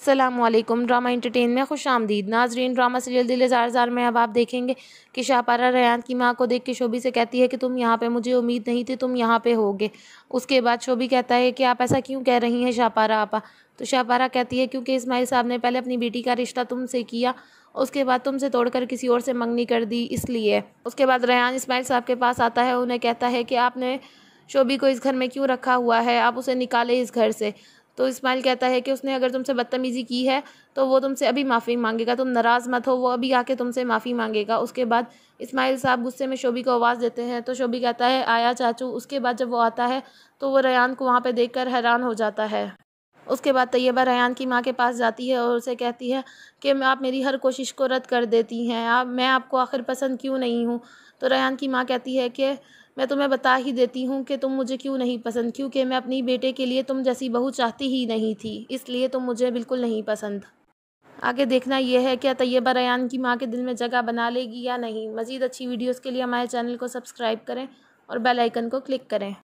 Aslam drama entertain में खुश आमदीद नाजरीन ड्रामा सीरियल दिल जार हज़ार में अब आप देखेंगे कि शाहपारा रयान की माँ को देख के शोभी से कहती है कि तुम यहाँ पे मुझे उम्मीद नहीं थी तुम यहाँ पे होगे उसके बाद शोभी कहता है कि आप ऐसा क्यों कह रही हैं शाहपारा आपा तो शाहपारा कहती है क्योंकि इसमाइल साहब ने पहले अपनी बेटी का रिश्ता तुमसे किया उसके बाद तुमसे तोड़कर किसी और से मंगनी कर दी इसलिए उसके बाद रयान इसमाइल साहब के पास आता है उन्हें कहता है कि आपने शोभी को इस घर में क्यों रखा हुआ है आप उसे निकाले इस घर से तो इस्माइल कहता है कि उसने अगर तुमसे बदतमीज़ी की है तो वो तुमसे अभी माफ़ी मांगेगा तुम नाराज़ मत हो वो अभी आके तुमसे माफ़ी मांगेगा उसके बाद इस्माइल साहब गुस्से में शोभी को आवाज़ देते हैं तो शोभी कहता है आया चाचू उसके बाद जब वो आता है तो वो रयान को वहाँ पर देख कर हैरान हो जाता है उसके बाद तैयबा रयान की माँ के पास जाती है और उसे कहती है कि आप मेरी हर कोशिश को रद्द कर देती हैं आप मैं आपको आखिर पसंद क्यों नहीं हूँ तो रयान की माँ कहती है कि मैं तुम्हें बता ही देती हूँ कि तुम मुझे क्यों नहीं पसंद क्योंकि मैं अपनी बेटे के लिए तुम जैसी बहू चाहती ही नहीं थी इसलिए तुम मुझे बिल्कुल नहीं पसंद आगे देखना यह है क्या तैयबा रयान की माँ के दिल में जगह बना लेगी या नहीं मज़ीद अच्छी वीडियोज़ के लिए हमारे चैनल को सब्सक्राइब करें और बेल आइकन को क्लिक करें